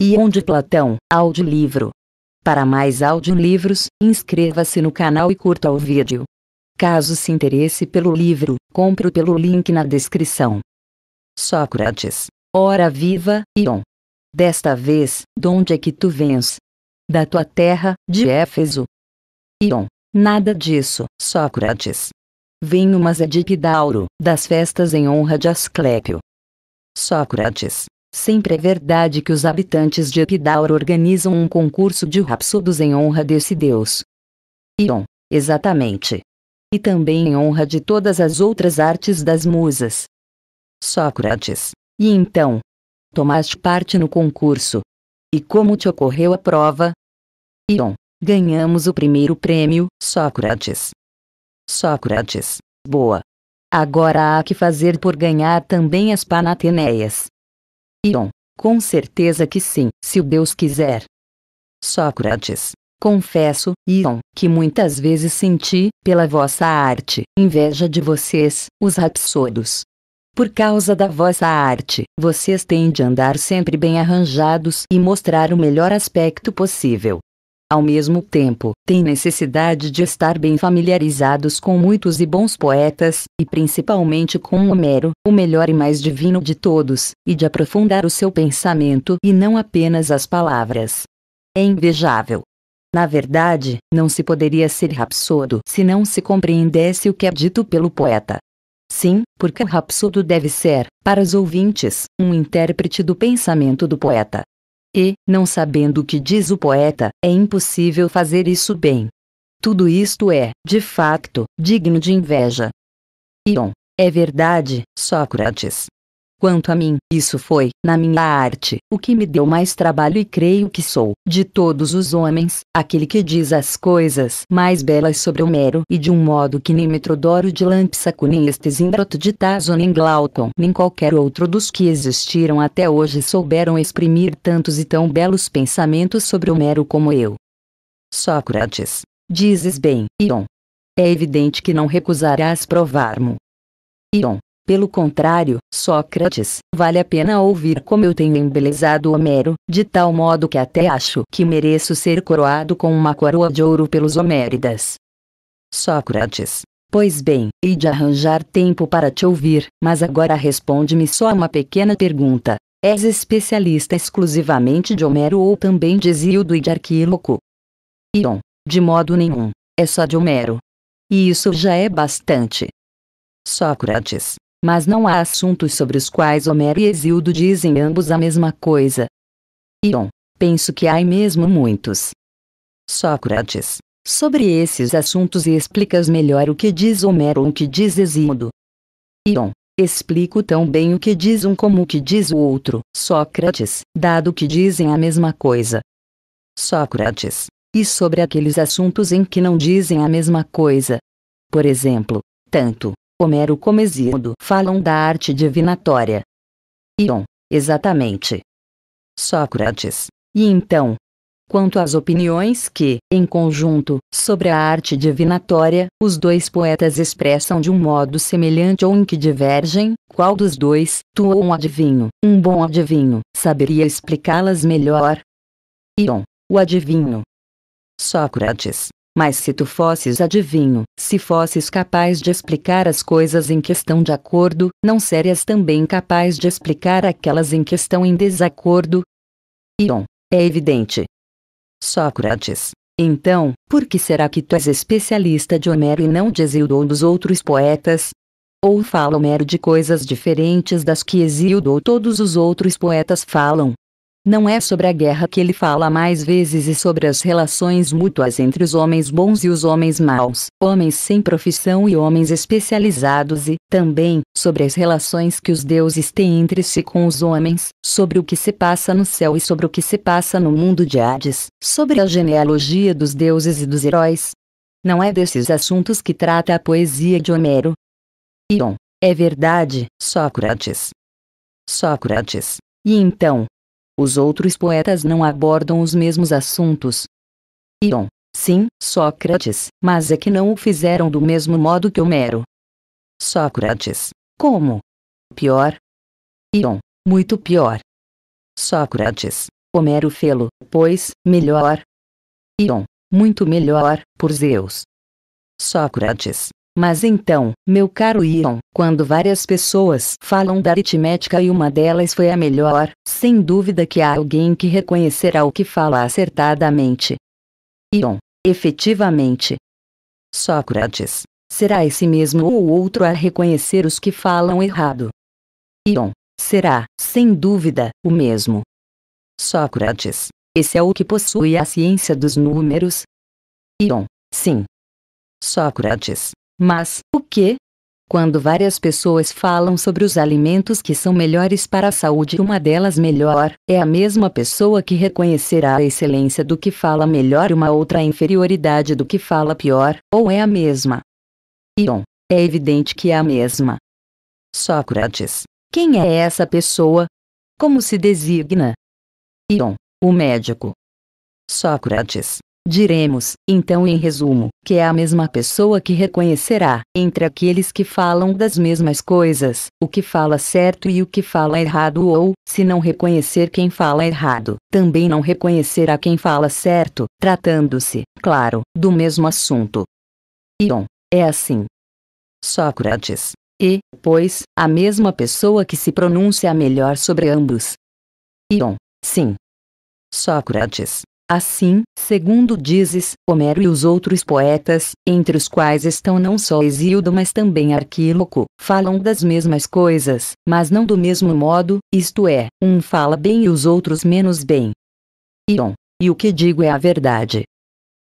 e onde Platão, audiolivro. Para mais audiolivros, inscreva-se no canal e curta o vídeo. Caso se interesse pelo livro, compre pelo link na descrição. Sócrates, hora viva, Ion. Desta vez, de onde é que tu vens? Da tua terra, de Éfeso. Ion, nada disso, Sócrates. Venho mas é de Pidauro, das festas em honra de Asclépio. Sócrates, Sempre é verdade que os habitantes de Epidauro organizam um concurso de rapsodos em honra desse deus. Ion, exatamente. E também em honra de todas as outras artes das musas. Sócrates, e então? Tomaste parte no concurso. E como te ocorreu a prova? Ion, ganhamos o primeiro prêmio, Sócrates. Sócrates, boa. Agora há que fazer por ganhar também as Panateneias. Ion, com certeza que sim, se o Deus quiser. Sócrates, confesso, Ion, que muitas vezes senti, pela vossa arte, inveja de vocês, os rapsodos. Por causa da vossa arte, vocês têm de andar sempre bem arranjados e mostrar o melhor aspecto possível ao mesmo tempo, têm necessidade de estar bem familiarizados com muitos e bons poetas, e principalmente com Homero, o melhor e mais divino de todos, e de aprofundar o seu pensamento e não apenas as palavras. É invejável. Na verdade, não se poderia ser rapsodo se não se compreendesse o que é dito pelo poeta. Sim, porque o rapsodo deve ser, para os ouvintes, um intérprete do pensamento do poeta e, não sabendo o que diz o poeta, é impossível fazer isso bem. Tudo isto é, de facto, digno de inveja. Ion. É verdade, Sócrates. Quanto a mim, isso foi, na minha arte, o que me deu mais trabalho e creio que sou, de todos os homens, aquele que diz as coisas mais belas sobre Homero e de um modo que nem Metrodoro de Lampsaco nem Estesimbroto de Tasso nem Glaucon, nem qualquer outro dos que existiram até hoje souberam exprimir tantos e tão belos pensamentos sobre Homero como eu. Sócrates. Dizes bem, Ion. É evidente que não recusarás provar-mo. Ion. Pelo contrário, Sócrates, vale a pena ouvir como eu tenho embelezado Homero, de tal modo que até acho que mereço ser coroado com uma coroa de ouro pelos Homéridas. Sócrates. Pois bem, hei de arranjar tempo para te ouvir, mas agora responde-me só uma pequena pergunta. És especialista exclusivamente de Homero ou também de Zildo e de Arquíloco? Ion. De modo nenhum. É só de Homero. E isso já é bastante. Sócrates. Mas não há assuntos sobre os quais Homero e Exildo dizem ambos a mesma coisa. Ion, penso que há mesmo muitos. Sócrates, sobre esses assuntos explicas melhor o que diz Homero ou o que diz Exildo. Ion, explico tão bem o que diz um como o que diz o outro, Sócrates, dado que dizem a mesma coisa. Sócrates, e sobre aqueles assuntos em que não dizem a mesma coisa. Por exemplo, tanto Homero como Hesíodo falam da arte divinatória. Ion, exatamente. Sócrates. E então? Quanto às opiniões que, em conjunto, sobre a arte divinatória, os dois poetas expressam de um modo semelhante ou em que divergem, qual dos dois, tu ou um adivinho, um bom adivinho, saberia explicá-las melhor? Ion, o adivinho. Sócrates, mas se tu fosses adivinho, se fosses capaz de explicar as coisas em que estão de acordo, não serias também capaz de explicar aquelas em que estão em desacordo? Ion. É evidente. Sócrates. Então, por que será que tu és especialista de Homero e não de Exildo ou dos outros poetas? Ou fala Homero de coisas diferentes das que Exildo ou todos os outros poetas falam? Não é sobre a guerra que ele fala mais vezes e sobre as relações mútuas entre os homens bons e os homens maus, homens sem profissão e homens especializados e, também, sobre as relações que os deuses têm entre si com os homens, sobre o que se passa no céu e sobre o que se passa no mundo de Hades, sobre a genealogia dos deuses e dos heróis. Não é desses assuntos que trata a poesia de Homero. Ion, é verdade, Sócrates. Sócrates. E então, os outros poetas não abordam os mesmos assuntos. Ion, sim, Sócrates, mas é que não o fizeram do mesmo modo que Homero. Sócrates, como? Pior? Ion, muito pior. Sócrates, Homero fê-lo, pois, melhor. Ion, muito melhor, por Zeus. Sócrates, mas então, meu caro Ion, quando várias pessoas falam da aritmética e uma delas foi a melhor, sem dúvida que há alguém que reconhecerá o que fala acertadamente. Ion, efetivamente. Sócrates, será esse mesmo ou outro a reconhecer os que falam errado? Ion, será, sem dúvida, o mesmo. Sócrates, esse é o que possui a ciência dos números? Ion, sim. Sócrates, mas, o que? Quando várias pessoas falam sobre os alimentos que são melhores para a saúde e uma delas melhor, é a mesma pessoa que reconhecerá a excelência do que fala melhor e uma outra a inferioridade do que fala pior, ou é a mesma? Ion, é evidente que é a mesma. Sócrates, quem é essa pessoa? Como se designa? Ion, o médico. Sócrates, Diremos, então em resumo, que é a mesma pessoa que reconhecerá, entre aqueles que falam das mesmas coisas, o que fala certo e o que fala errado ou, se não reconhecer quem fala errado, também não reconhecerá quem fala certo, tratando-se, claro, do mesmo assunto. Ion. É assim. Sócrates. E, pois, a mesma pessoa que se pronuncia melhor sobre ambos. Ion. Sim. Sócrates. Assim, segundo dizes, Homero e os outros poetas, entre os quais estão não só Hesíodo mas também Arquíloco, falam das mesmas coisas, mas não do mesmo modo, isto é, um fala bem e os outros menos bem. Ion. E o que digo é a verdade.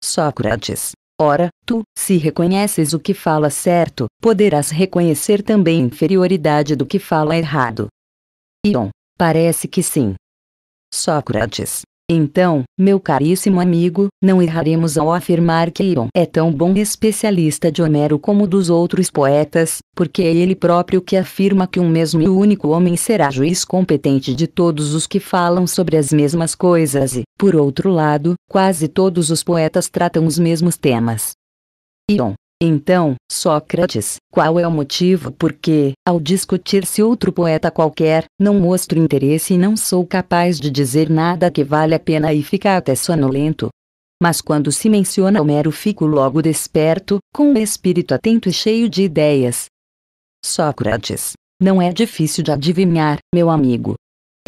Sócrates. Ora, tu, se reconheces o que fala certo, poderás reconhecer também a inferioridade do que fala errado. Ion. Parece que sim. Sócrates. Então, meu caríssimo amigo, não erraremos ao afirmar que Ion é tão bom especialista de Homero como dos outros poetas, porque é ele próprio que afirma que um mesmo e único homem será juiz competente de todos os que falam sobre as mesmas coisas e, por outro lado, quase todos os poetas tratam os mesmos temas. Ion então, Sócrates, qual é o motivo por que, ao discutir se outro poeta qualquer, não mostro interesse e não sou capaz de dizer nada que vale a pena e fica até sonolento? Mas quando se menciona Homero fico logo desperto, com o espírito atento e cheio de ideias. Sócrates, não é difícil de adivinhar, meu amigo,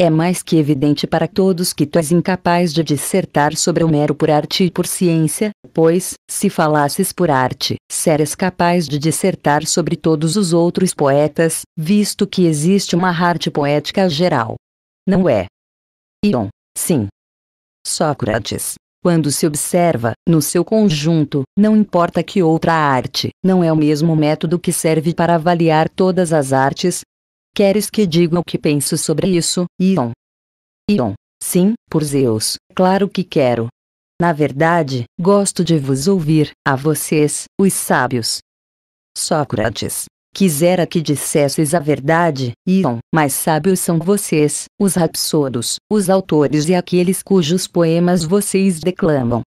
é mais que evidente para todos que tu és incapaz de dissertar sobre o mero por arte e por ciência, pois, se falasses por arte, serias capaz de dissertar sobre todos os outros poetas, visto que existe uma arte poética geral. Não é? Ion. Sim. Sócrates. Quando se observa, no seu conjunto, não importa que outra arte, não é o mesmo método que serve para avaliar todas as artes, Queres que diga o que penso sobre isso, Ion? Ion, sim, por Zeus, claro que quero. Na verdade, gosto de vos ouvir, a vocês, os sábios. Sócrates, quisera que dissesses a verdade, Ion, mas sábios são vocês, os rapsodos, os autores e aqueles cujos poemas vocês declamam.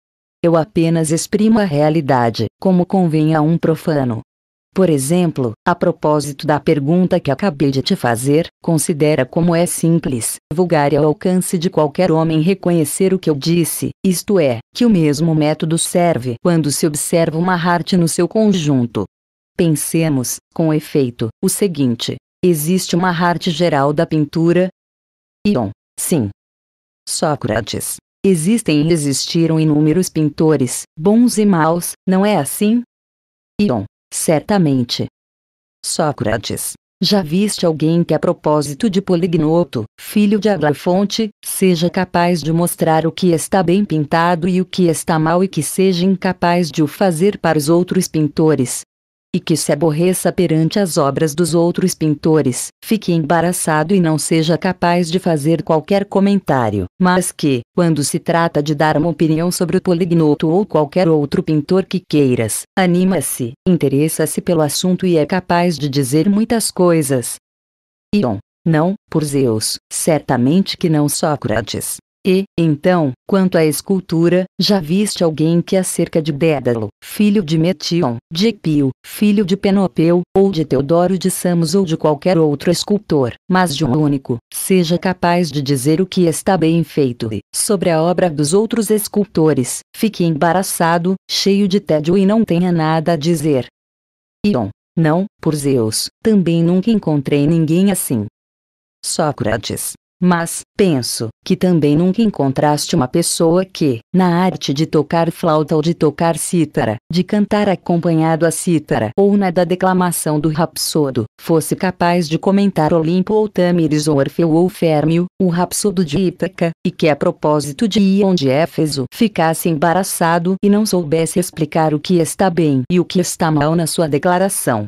Eu apenas exprimo a realidade, como convém a um profano, por exemplo, a propósito da pergunta que acabei de te fazer, considera como é simples, vulgar e ao alcance de qualquer homem reconhecer o que eu disse, isto é, que o mesmo método serve quando se observa uma arte no seu conjunto. Pensemos, com efeito, o seguinte: existe uma arte geral da pintura? Ion, sim. Sócrates. Existem e existiram inúmeros pintores, bons e maus, não é assim? Ion, Certamente. Sócrates, já viste alguém que a propósito de Polignoto, filho de Agrafonte, seja capaz de mostrar o que está bem pintado e o que está mal e que seja incapaz de o fazer para os outros pintores, e que se aborreça perante as obras dos outros pintores, fique embaraçado e não seja capaz de fazer qualquer comentário, mas que, quando se trata de dar uma opinião sobre o polignoto ou qualquer outro pintor que queiras, anima-se, interessa-se pelo assunto e é capaz de dizer muitas coisas. Ion, não, por Zeus, certamente que não Sócrates. E, então, quanto à escultura, já viste alguém que acerca é de Dédalo, filho de Metion, de Epio, filho de Penopeu, ou de Teodoro de Samos ou de qualquer outro escultor, mas de um único, seja capaz de dizer o que está bem feito e, sobre a obra dos outros escultores, fique embaraçado, cheio de tédio e não tenha nada a dizer. Ion. Não, por Zeus, também nunca encontrei ninguém assim. Sócrates, mas, penso, que também nunca encontraste uma pessoa que, na arte de tocar flauta ou de tocar cítara, de cantar acompanhado a cítara ou na da declamação do rapsodo, fosse capaz de comentar Olimpo ou Tâmiris ou Orfeu ou Férmio, o rapsodo de Ítaca, e que a propósito de Ion de Éfeso ficasse embaraçado e não soubesse explicar o que está bem e o que está mal na sua declaração.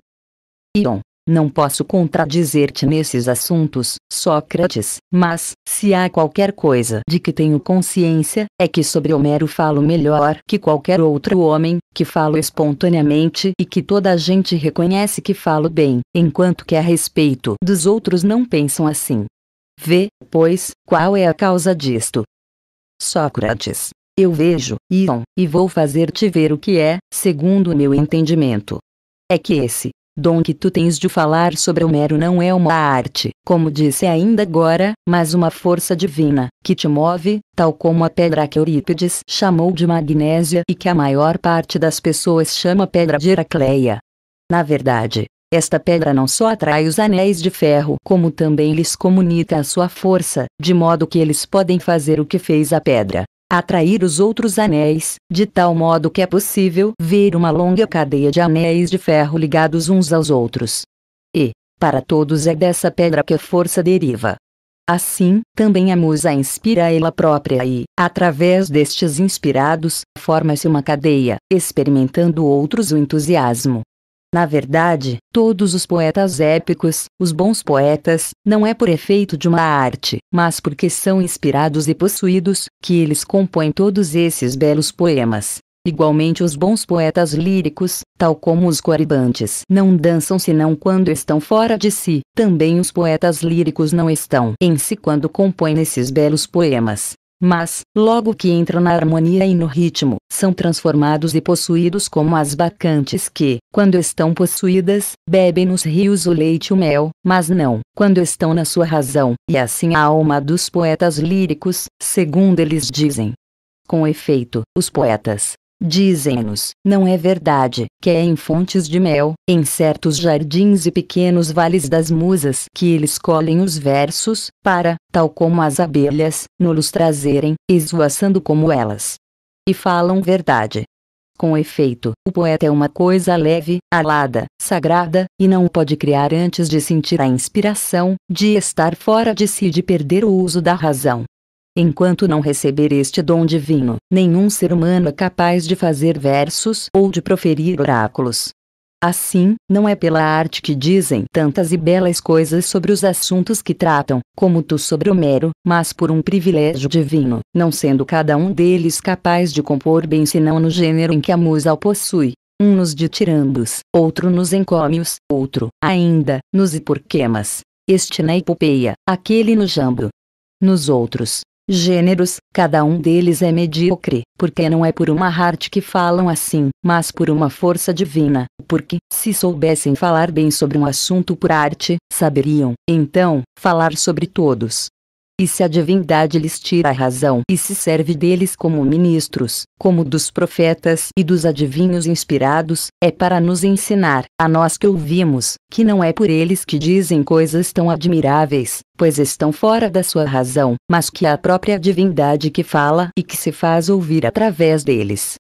Ion, não posso contradizer-te nesses assuntos, Sócrates, mas, se há qualquer coisa de que tenho consciência, é que sobre Homero falo melhor que qualquer outro homem, que falo espontaneamente e que toda a gente reconhece que falo bem, enquanto que a respeito dos outros não pensam assim. Vê, pois, qual é a causa disto. Sócrates. Eu vejo, Ion, e vou fazer-te ver o que é, segundo o meu entendimento. É que esse Dom que tu tens de falar sobre Homero não é uma arte, como disse ainda agora, mas uma força divina, que te move, tal como a pedra que Eurípides chamou de magnésia e que a maior parte das pessoas chama pedra de Heracleia. Na verdade, esta pedra não só atrai os anéis de ferro, como também lhes comunica a sua força, de modo que eles podem fazer o que fez a pedra, atrair os outros anéis, de tal modo que é possível ver uma longa cadeia de anéis de ferro ligados uns aos outros. E, para todos é dessa pedra que a força deriva. Assim, também a musa inspira ela própria e, através destes inspirados, forma-se uma cadeia, experimentando outros o entusiasmo, na verdade, todos os poetas épicos, os bons poetas, não é por efeito de uma arte, mas porque são inspirados e possuídos, que eles compõem todos esses belos poemas. Igualmente os bons poetas líricos, tal como os coribantes, não dançam senão quando estão fora de si, também os poetas líricos não estão em si quando compõem esses belos poemas mas, logo que entram na harmonia e no ritmo, são transformados e possuídos como as bacantes que, quando estão possuídas, bebem nos rios o leite e o mel, mas não, quando estão na sua razão, e assim a alma dos poetas líricos, segundo eles dizem. Com efeito, os poetas, Dizem-nos, não é verdade, que é em fontes de mel, em certos jardins e pequenos vales das musas que eles colhem os versos, para, tal como as abelhas, nos trazerem, esvoaçando como elas. E falam verdade. Com efeito, o poeta é uma coisa leve, alada, sagrada, e não pode criar antes de sentir a inspiração, de estar fora de si e de perder o uso da razão. Enquanto não receber este dom divino, nenhum ser humano é capaz de fazer versos ou de proferir oráculos. Assim, não é pela arte que dizem tantas e belas coisas sobre os assuntos que tratam, como tu sobre Homero, mas por um privilégio divino, não sendo cada um deles capaz de compor bem senão no gênero em que a musa o possui. Um nos ditirambos, outro nos encômios, outro, ainda, nos iporquemas. Este na epopeia, aquele no jambo. Nos outros, gêneros, cada um deles é medíocre, porque não é por uma arte que falam assim, mas por uma força divina, porque, se soubessem falar bem sobre um assunto por arte, saberiam, então, falar sobre todos. E se a divindade lhes tira a razão e se serve deles como ministros, como dos profetas e dos adivinhos inspirados, é para nos ensinar, a nós que ouvimos, que não é por eles que dizem coisas tão admiráveis, pois estão fora da sua razão, mas que é a própria divindade que fala e que se faz ouvir através deles.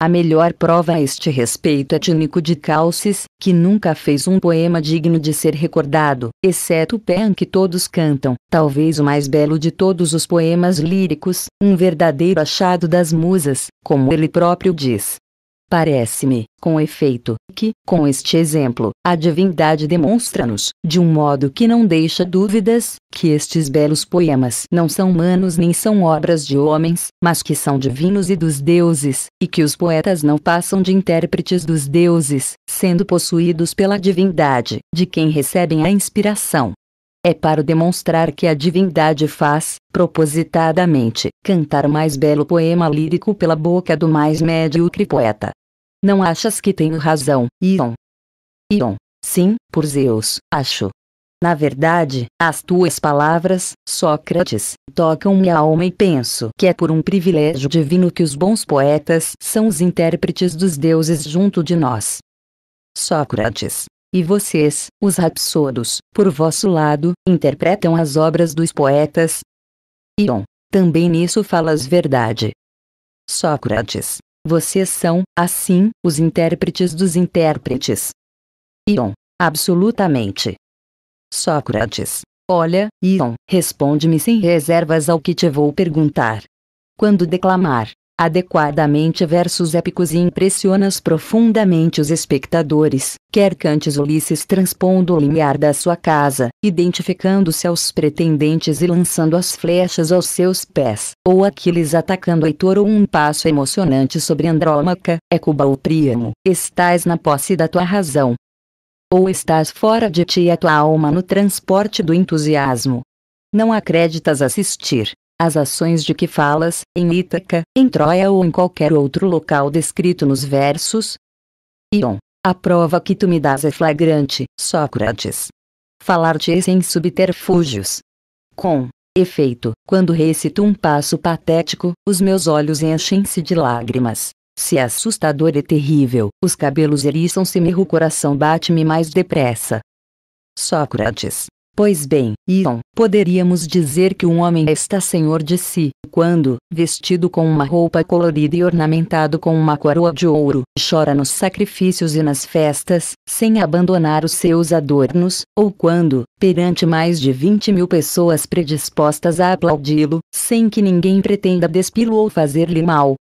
A melhor prova a este respeito é Tínico de Calces, que nunca fez um poema digno de ser recordado, exceto o Pan que todos cantam, talvez o mais belo de todos os poemas líricos, um verdadeiro achado das musas, como ele próprio diz. Parece-me, com efeito, que, com este exemplo, a divindade demonstra-nos, de um modo que não deixa dúvidas, que estes belos poemas não são humanos nem são obras de homens, mas que são divinos e dos deuses, e que os poetas não passam de intérpretes dos deuses, sendo possuídos pela divindade, de quem recebem a inspiração. É para demonstrar que a divindade faz, propositadamente, cantar o mais belo poema lírico pela boca do mais médio poeta. Não achas que tenho razão, Ion? Ion, sim, por Zeus, acho. Na verdade, as tuas palavras, Sócrates, tocam minha alma e penso que é por um privilégio divino que os bons poetas são os intérpretes dos deuses junto de nós. Sócrates. E vocês, os rapsodos, por vosso lado, interpretam as obras dos poetas? Ion. Também nisso falas verdade. Sócrates. Vocês são, assim, os intérpretes dos intérpretes. Ion. Absolutamente. Sócrates. Olha, Ion, responde-me sem reservas ao que te vou perguntar. Quando declamar, adequadamente versos épicos e impressionas profundamente os espectadores, quer cantes Ulisses transpondo o limiar da sua casa, identificando-se aos pretendentes e lançando as flechas aos seus pés, ou Aquiles atacando Heitor ou um passo emocionante sobre Andrômaca, Ecuba ou Príamo, estás na posse da tua razão. Ou estás fora de ti a tua alma no transporte do entusiasmo. Não acreditas assistir, as ações de que falas, em Ítaca, em Troia ou em qualquer outro local descrito nos versos. Ion. A prova que tu me dás é flagrante, Sócrates. Falar-te sem subterfúgios. Com efeito, quando recito um passo patético, os meus olhos enchem-se de lágrimas. Se é assustador e terrível, os cabelos eriçam-se-me e o coração bate-me mais depressa. Sócrates. Pois bem, Ion, então, poderíamos dizer que um homem está senhor de si, quando, vestido com uma roupa colorida e ornamentado com uma coroa de ouro, chora nos sacrifícios e nas festas, sem abandonar os seus adornos, ou quando, perante mais de 20 mil pessoas predispostas a aplaudi-lo, sem que ninguém pretenda despi-lo ou fazer-lhe mal.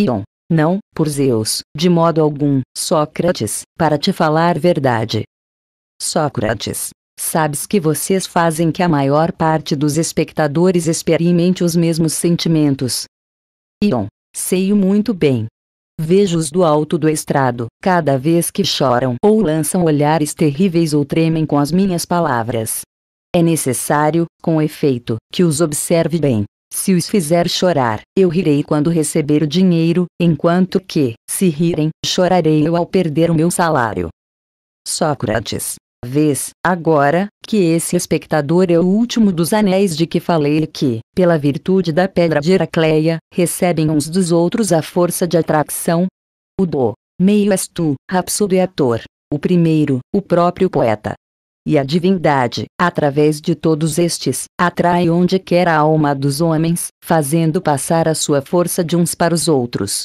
Ion. Não, por Zeus, de modo algum, Sócrates, para te falar verdade. Sócrates, Sabes que vocês fazem que a maior parte dos espectadores experimente os mesmos sentimentos. Ion, sei o muito bem. Vejo-os do alto do estrado, cada vez que choram ou lançam olhares terríveis ou tremem com as minhas palavras. É necessário, com efeito, que os observe bem. Se os fizer chorar, eu rirei quando receber o dinheiro, enquanto que, se rirem, chorarei eu ao perder o meu salário. Sócrates vez, agora, que esse espectador é o último dos anéis de que falei e que, pela virtude da pedra de Heracleia, recebem uns dos outros a força de atração. O do meio és tu, rapsodo e ator, o primeiro, o próprio poeta. E a divindade, através de todos estes, atrai onde quer a alma dos homens, fazendo passar a sua força de uns para os outros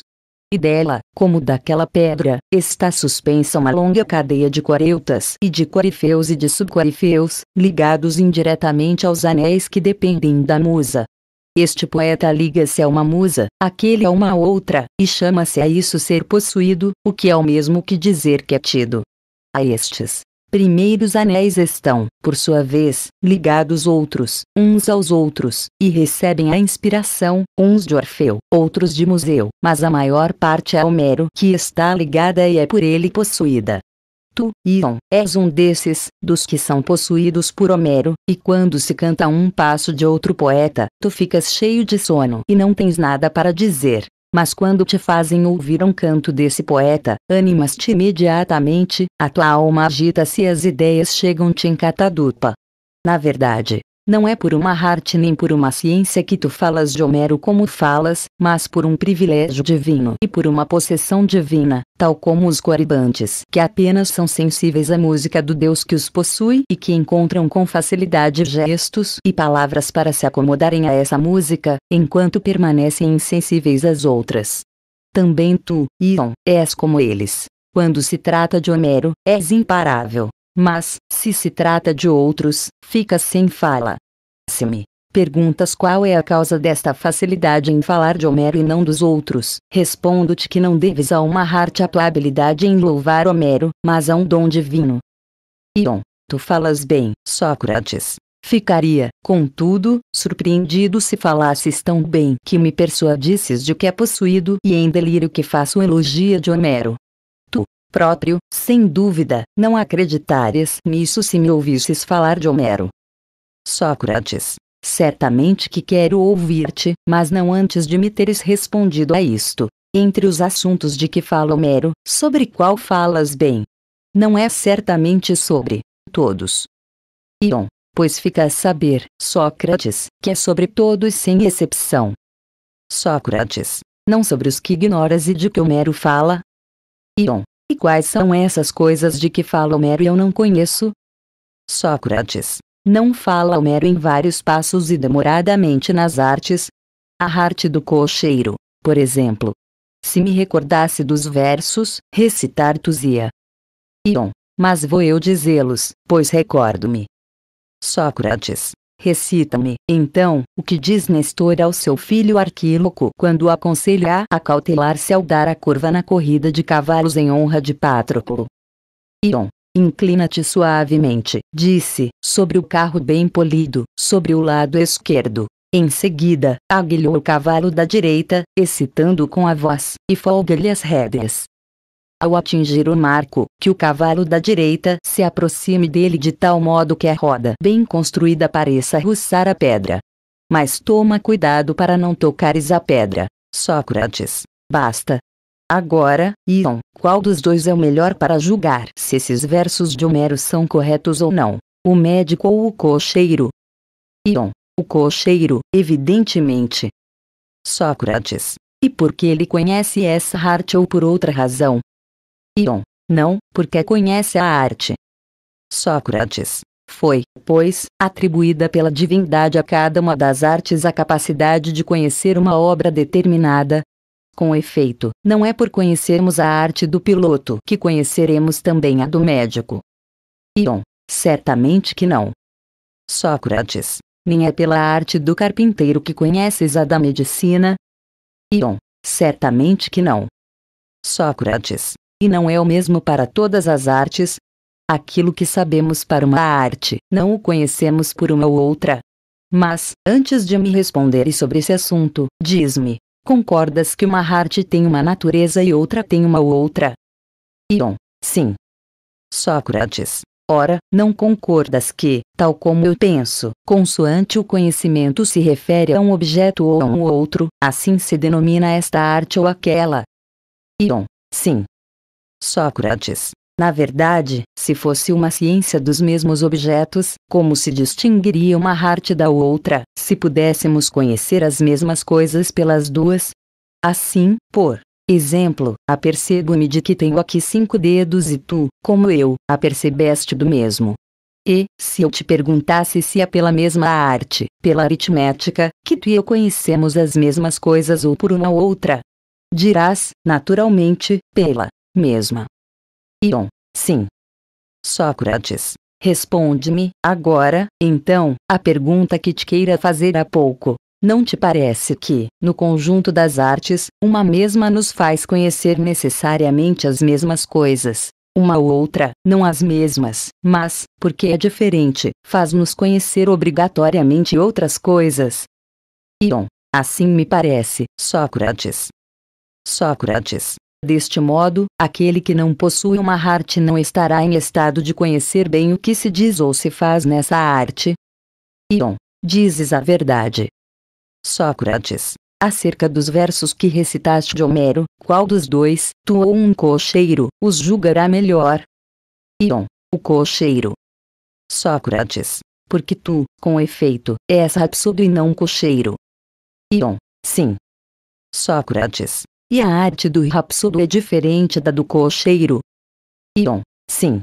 e dela, como daquela pedra, está suspensa uma longa cadeia de coreutas e de corifeus e de subcorifeus, ligados indiretamente aos anéis que dependem da musa. Este poeta liga-se a uma musa, aquele a uma outra, e chama-se a isso ser possuído, o que é o mesmo que dizer que é tido. A estes, primeiros anéis estão, por sua vez, ligados outros, uns aos outros, e recebem a inspiração, uns de Orfeu, outros de Museu, mas a maior parte é Homero que está ligada e é por ele possuída. Tu, Ion, és um desses, dos que são possuídos por Homero, e quando se canta um passo de outro poeta, tu ficas cheio de sono e não tens nada para dizer, mas quando te fazem ouvir um canto desse poeta, animas-te imediatamente, a tua alma agita-se e as ideias chegam-te em catadupa. Na verdade, não é por uma arte nem por uma ciência que tu falas de Homero como falas, mas por um privilégio divino e por uma possessão divina, tal como os coribantes, que apenas são sensíveis à música do Deus que os possui e que encontram com facilidade gestos e palavras para se acomodarem a essa música, enquanto permanecem insensíveis às outras. Também tu, Ion, és como eles. Quando se trata de Homero, és imparável, mas, se se trata de outros, fica sem fala. Se me perguntas qual é a causa desta facilidade em falar de Homero e não dos outros, respondo-te que não deves a uma arte habilidade em louvar Homero, mas a um dom divino. Ion, tu falas bem, Sócrates. Ficaria, contudo, surpreendido se falasses tão bem que me persuadisses de que é possuído e em delírio que faço elogia de Homero, próprio, sem dúvida, não acreditares nisso se me ouvisses falar de Homero. Sócrates. Certamente que quero ouvir-te, mas não antes de me teres respondido a isto. Entre os assuntos de que fala Homero, sobre qual falas bem? Não é certamente sobre todos. Ion, pois fica a saber, Sócrates, que é sobre todos sem exceção. Sócrates, não sobre os que ignoras e de que Homero fala? Ion, e quais são essas coisas de que fala Homero e eu não conheço? Sócrates. Não fala Homero em vários passos e demoradamente nas artes? A arte do cocheiro, por exemplo. Se me recordasse dos versos, recitar tusia. Ion, mas vou eu dizê-los, pois recordo-me. Sócrates, Recita-me, então, o que diz Nestor ao seu filho Arquíloco quando o aconselha a cautelar-se ao dar a curva na corrida de cavalos em honra de Pátroclo. Ion. Inclina-te suavemente, disse, sobre o carro bem polido, sobre o lado esquerdo. Em seguida, aguilhou o cavalo da direita, excitando com a voz, e folga-lhe as rédeas. Ao atingir o marco, que o cavalo da direita se aproxime dele de tal modo que a roda bem construída pareça roçar a pedra. Mas toma cuidado para não tocares a pedra, Sócrates. Basta. Agora, Ion, qual dos dois é o melhor para julgar se esses versos de Homero são corretos ou não? O médico ou o cocheiro? Ion, o cocheiro, evidentemente. Sócrates, e porque ele conhece essa arte ou por outra razão, Ion, não, porque conhece a arte. Sócrates. Foi, pois, atribuída pela divindade a cada uma das artes a capacidade de conhecer uma obra determinada. Com efeito, não é por conhecermos a arte do piloto que conheceremos também a do médico. Ion, certamente que não. Sócrates, nem é pela arte do carpinteiro que conheces a da medicina. Ion, certamente que não. Sócrates, e não é o mesmo para todas as artes. Aquilo que sabemos para uma arte, não o conhecemos por uma ou outra. Mas, antes de me responder sobre esse assunto, diz-me, concordas que uma arte tem uma natureza e outra tem uma ou outra? Ion, sim. Sócrates, Ora, não concordas que, tal como eu penso, consoante o conhecimento se refere a um objeto ou a um outro, assim se denomina esta arte ou aquela? Ion, sim, Sócrates. Na verdade, se fosse uma ciência dos mesmos objetos, como se distinguiria uma arte da outra, se pudéssemos conhecer as mesmas coisas pelas duas? Assim, por exemplo, apercebo-me de que tenho aqui cinco dedos e tu, como eu, apercebeste do mesmo. E, se eu te perguntasse se é pela mesma arte, pela aritmética, que tu e eu conhecemos as mesmas coisas ou por uma outra? Dirás, naturalmente, pela mesma. Ion, sim. Sócrates, responde-me, agora, então, a pergunta que te queira fazer há pouco. Não te parece que, no conjunto das artes, uma mesma nos faz conhecer necessariamente as mesmas coisas? Uma ou outra, não as mesmas, mas, porque é diferente, faz-nos conhecer obrigatoriamente outras coisas? Ion, assim me parece, Sócrates. Sócrates, Deste modo, aquele que não possui uma arte não estará em estado de conhecer bem o que se diz ou se faz nessa arte. Ion, dizes a verdade. Sócrates, acerca dos versos que recitaste de Homero, qual dos dois, tu ou um cocheiro, os julgará melhor? Ion, o cocheiro. Sócrates, porque tu, com efeito, és rapsodo e não cocheiro. Ion, sim. Sócrates, e a arte do rapsodo é diferente da do cocheiro? Ion, sim.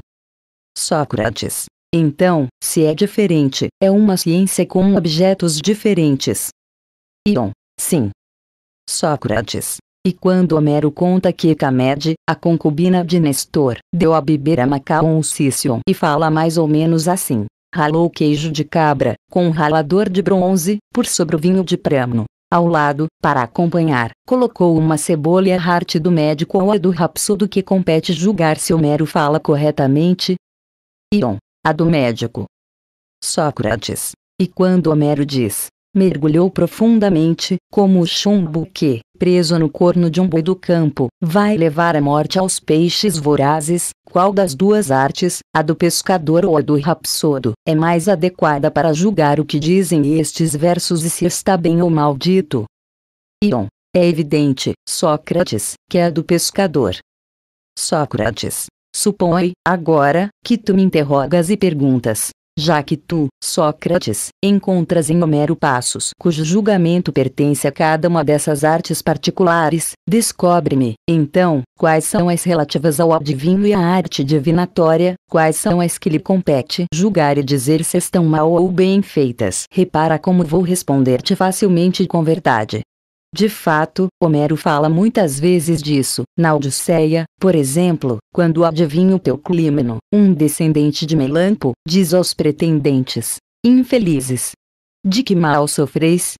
Sócrates, então, se é diferente, é uma ciência com objetos diferentes. Ion, sim. Sócrates, e quando Homero conta que Camede, a concubina de Nestor, deu a beber a Macaon Sícion e fala mais ou menos assim: ralou queijo de cabra, com um ralador de bronze, por sobre o vinho de Prâmno, ao lado, para acompanhar, colocou uma cebolha hart do médico ou a do rapsodo que compete julgar se Homero fala corretamente. Ion, a do médico. Sócrates. E quando Homero diz, mergulhou profundamente, como o chumbo que, preso no corno de um boi do campo, vai levar a morte aos peixes vorazes, qual das duas artes, a do pescador ou a do rapsodo, é mais adequada para julgar o que dizem estes versos e se está bem ou maldito? Ion. É evidente, Sócrates, que é a do pescador. Sócrates, supõe, agora, que tu me interrogas e perguntas, já que tu, Sócrates, encontras em Homero passos cujo julgamento pertence a cada uma dessas artes particulares, descobre-me, então, quais são as relativas ao adivinho e à arte divinatória, quais são as que lhe compete julgar e dizer se estão mal ou bem feitas. Repara como vou responder-te facilmente e com verdade, de fato, Homero fala muitas vezes disso. Na Odisseia, por exemplo, quando o adivinho clímeno, um descendente de Melampo, diz aos pretendentes: Infelizes! De que mal sofreis?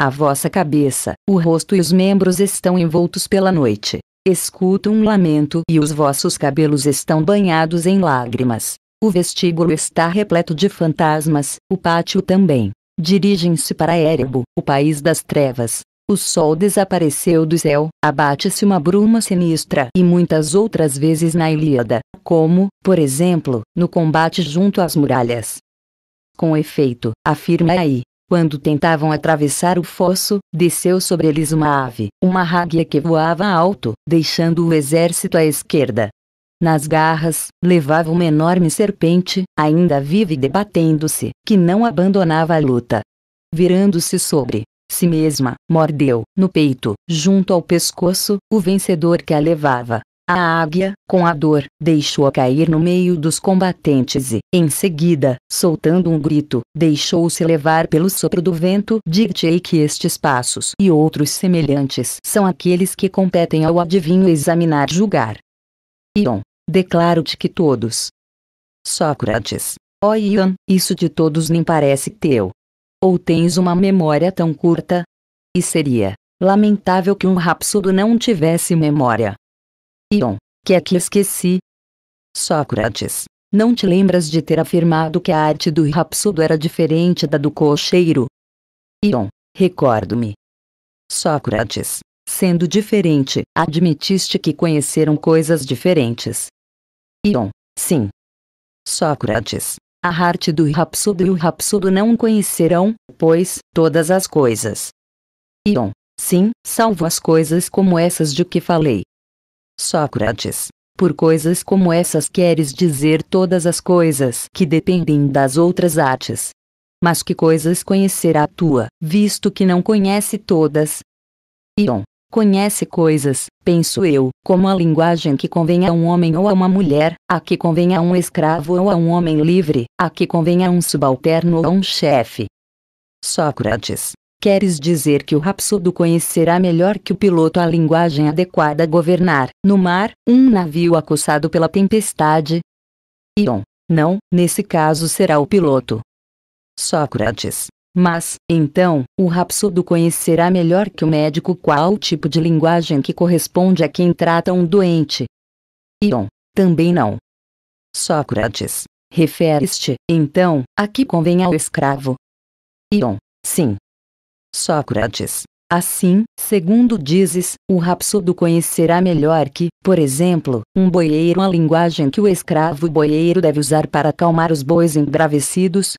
A vossa cabeça, o rosto e os membros estão envoltos pela noite. Escuto um lamento e os vossos cabelos estão banhados em lágrimas. O vestíbulo está repleto de fantasmas, o pátio também. Dirigem-se para Erebo, o país das trevas, o sol desapareceu do céu, abate-se uma bruma sinistra e muitas outras vezes na Ilíada, como, por exemplo, no combate junto às muralhas. Com efeito, afirma aí, quando tentavam atravessar o fosso, desceu sobre eles uma ave, uma ráguia que voava alto, deixando o exército à esquerda. Nas garras, levava uma enorme serpente, ainda viva e debatendo-se, que não abandonava a luta virando-se sobre si mesma, mordeu, no peito, junto ao pescoço, o vencedor que a levava. A águia, com a dor, deixou-a cair no meio dos combatentes e, em seguida, soltando um grito, deixou-se levar pelo sopro do vento. Dir-te-ei que estes passos e outros semelhantes são aqueles que competem ao adivinho examinar julgar. Ion. Declaro-te que todos. Sócrates. Ó oh Ion, isso de todos nem parece teu ou tens uma memória tão curta? E seria lamentável que um rapsudo não tivesse memória. Ion, que é que esqueci? Sócrates, não te lembras de ter afirmado que a arte do rapsudo era diferente da do cocheiro? Ion, recordo-me. Sócrates, sendo diferente, admitiste que conheceram coisas diferentes. Ion, sim. Sócrates, a arte do Rapsudo e o Rapsudo não conhecerão, pois, todas as coisas. Ion, sim, salvo as coisas como essas de que falei. Sócrates, por coisas como essas queres dizer todas as coisas que dependem das outras artes. Mas que coisas conhecerá a tua, visto que não conhece todas? Ion, Conhece coisas, penso eu, como a linguagem que convém a um homem ou a uma mulher, a que convém a um escravo ou a um homem livre, a que convém a um subalterno ou a um chefe. Sócrates. Queres dizer que o rapsodo conhecerá melhor que o piloto a linguagem adequada a governar, no mar, um navio acossado pela tempestade? Ion. Não, nesse caso será o piloto. Sócrates. Mas, então, o rapsodo conhecerá melhor que o médico qual o tipo de linguagem que corresponde a quem trata um doente. Ion, também não. Sócrates, referes-te, então, a que convém ao escravo? Ion, sim. Sócrates, Assim, segundo dizes, o rapsodo conhecerá melhor que, por exemplo, um boieiro a linguagem que o escravo boieiro deve usar para acalmar os bois embravecidos?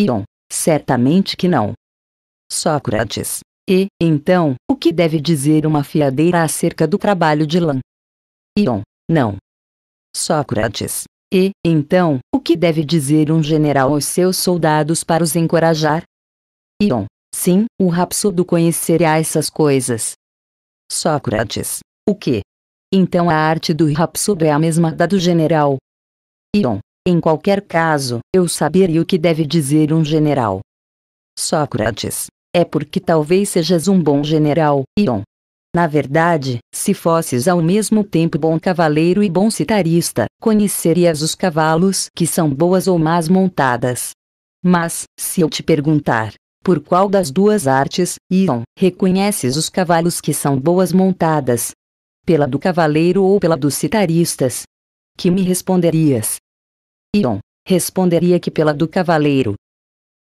Ion, Certamente que não. Sócrates. E, então, o que deve dizer uma fiadeira acerca do trabalho de lã? Ion. Não. Sócrates. E, então, o que deve dizer um general aos seus soldados para os encorajar? Ion. Sim, o do conhecerá essas coisas. Sócrates. O que? Então a arte do rapsodo é a mesma da do general. Ion. Em qualquer caso, eu saberia o que deve dizer um general. Sócrates, é porque talvez sejas um bom general, Ion. Na verdade, se fosses ao mesmo tempo bom cavaleiro e bom citarista, conhecerias os cavalos que são boas ou más montadas. Mas, se eu te perguntar, por qual das duas artes, Ion, reconheces os cavalos que são boas montadas? Pela do cavaleiro ou pela dos citaristas? Que me responderias? Ion, responderia que pela do cavaleiro.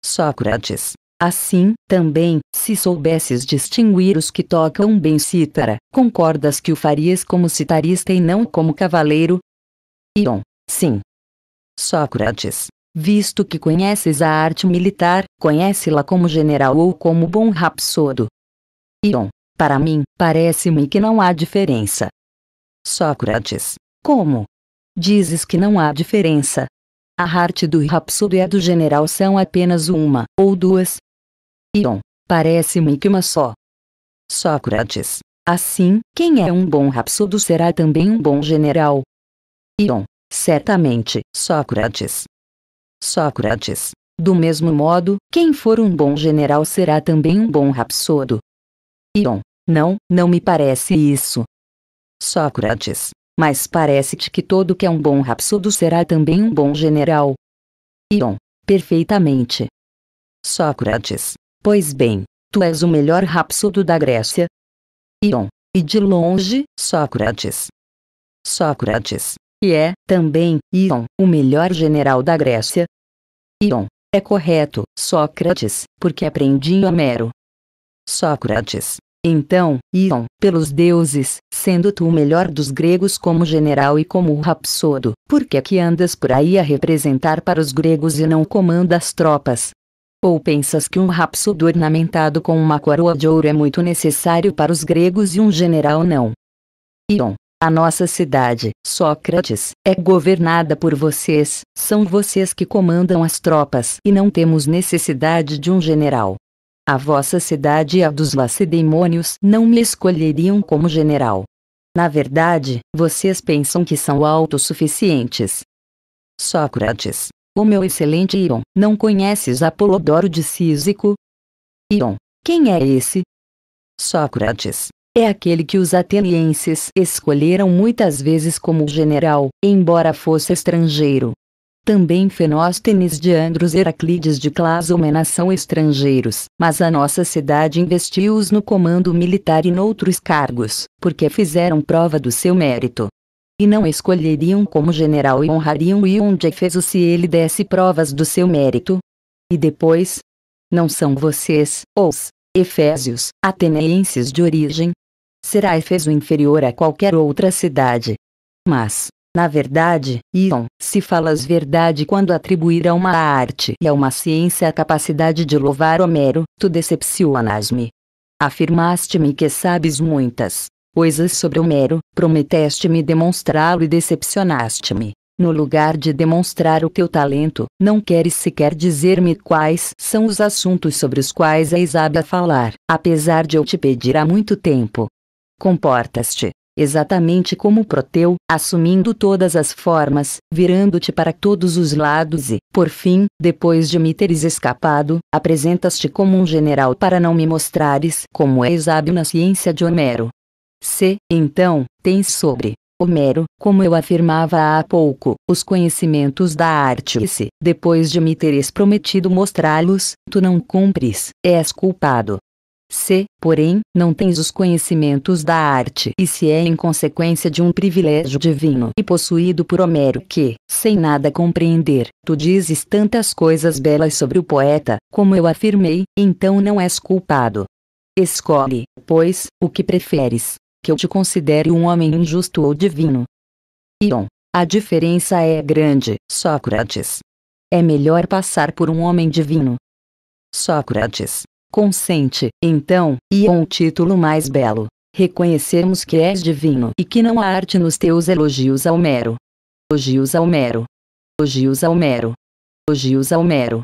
Sócrates, Assim, também, se soubesses distinguir os que tocam bem cítara, concordas que o farias como citarista e não como cavaleiro? Ion, sim. Sócrates, visto que conheces a arte militar, conhece-la como general ou como bom rapsodo? Ion, para mim, parece-me que não há diferença. Sócrates, como? Dizes que não há diferença, a arte do Rapsodo e a do General são apenas uma, ou duas. Ion, parece-me que uma só. Sócrates, assim, quem é um bom Rapsodo será também um bom general. Ion, certamente, Sócrates. Sócrates, do mesmo modo, quem for um bom general será também um bom Rapsodo. Ion, não, não me parece isso. Sócrates, mas parece-te que todo que é um bom rapsodo será também um bom general. Ion. Perfeitamente. Sócrates. Pois bem, tu és o melhor rapsodo da Grécia. Ion. E de longe, Sócrates. Sócrates. E é, também, Ion, o melhor general da Grécia. Ion. É correto, Sócrates, porque aprendi em Homero. Sócrates. Então, Ion, pelos deuses, sendo tu o melhor dos gregos como general e como rapsodo, por que é que andas por aí a representar para os gregos e não comandas tropas? Ou pensas que um rapsodo ornamentado com uma coroa de ouro é muito necessário para os gregos e um general não? Ion, a nossa cidade, Sócrates, é governada por vocês, são vocês que comandam as tropas e não temos necessidade de um general. A vossa cidade e a dos lacedemônios não me escolheriam como general. Na verdade, vocês pensam que são autossuficientes. Sócrates, o meu excelente Ion, não conheces Apolodoro de Císico? Ion, quem é esse? Sócrates, é aquele que os atenienses escolheram muitas vezes como general, embora fosse estrangeiro, também Fenóstenes de Andros Heraclides de Clasomena são estrangeiros, mas a nossa cidade investiu-os no comando militar e noutros cargos, porque fizeram prova do seu mérito. E não escolheriam como general e honrariam Ion de é Feso se ele desse provas do seu mérito. E depois? Não são vocês, os, Efésios, atenienses de origem? Será Efeso inferior a qualquer outra cidade? Mas, na verdade, Ion, se falas verdade quando atribuir a uma arte e a uma ciência a capacidade de louvar Homero, tu decepcionas-me. Afirmaste-me que sabes muitas coisas sobre Homero, prometeste-me demonstrá-lo e decepcionaste-me. No lugar de demonstrar o teu talento, não queres sequer dizer-me quais são os assuntos sobre os quais és hábil a falar, apesar de eu te pedir há muito tempo. Comportas-te exatamente como Proteu, assumindo todas as formas, virando-te para todos os lados e, por fim, depois de me teres escapado, apresentas-te como um general para não me mostrares como és hábil na ciência de Homero. Se, então, tens sobre Homero, como eu afirmava há pouco, os conhecimentos da arte e se, depois de me teres prometido mostrá-los, tu não cumpres, és culpado. Se, porém, não tens os conhecimentos da arte e se é em consequência de um privilégio divino e possuído por Homero que, sem nada compreender, tu dizes tantas coisas belas sobre o poeta, como eu afirmei, então não és culpado. Escolhe, pois, o que preferes, que eu te considere um homem injusto ou divino. Ion. A diferença é grande, Sócrates. É melhor passar por um homem divino. Sócrates. Consente, então, e com é um título mais belo, reconhecermos que és divino e que não há arte nos teus elogios ao mero. Elogios ao mero. Elogios ao mero. Elogios ao mero.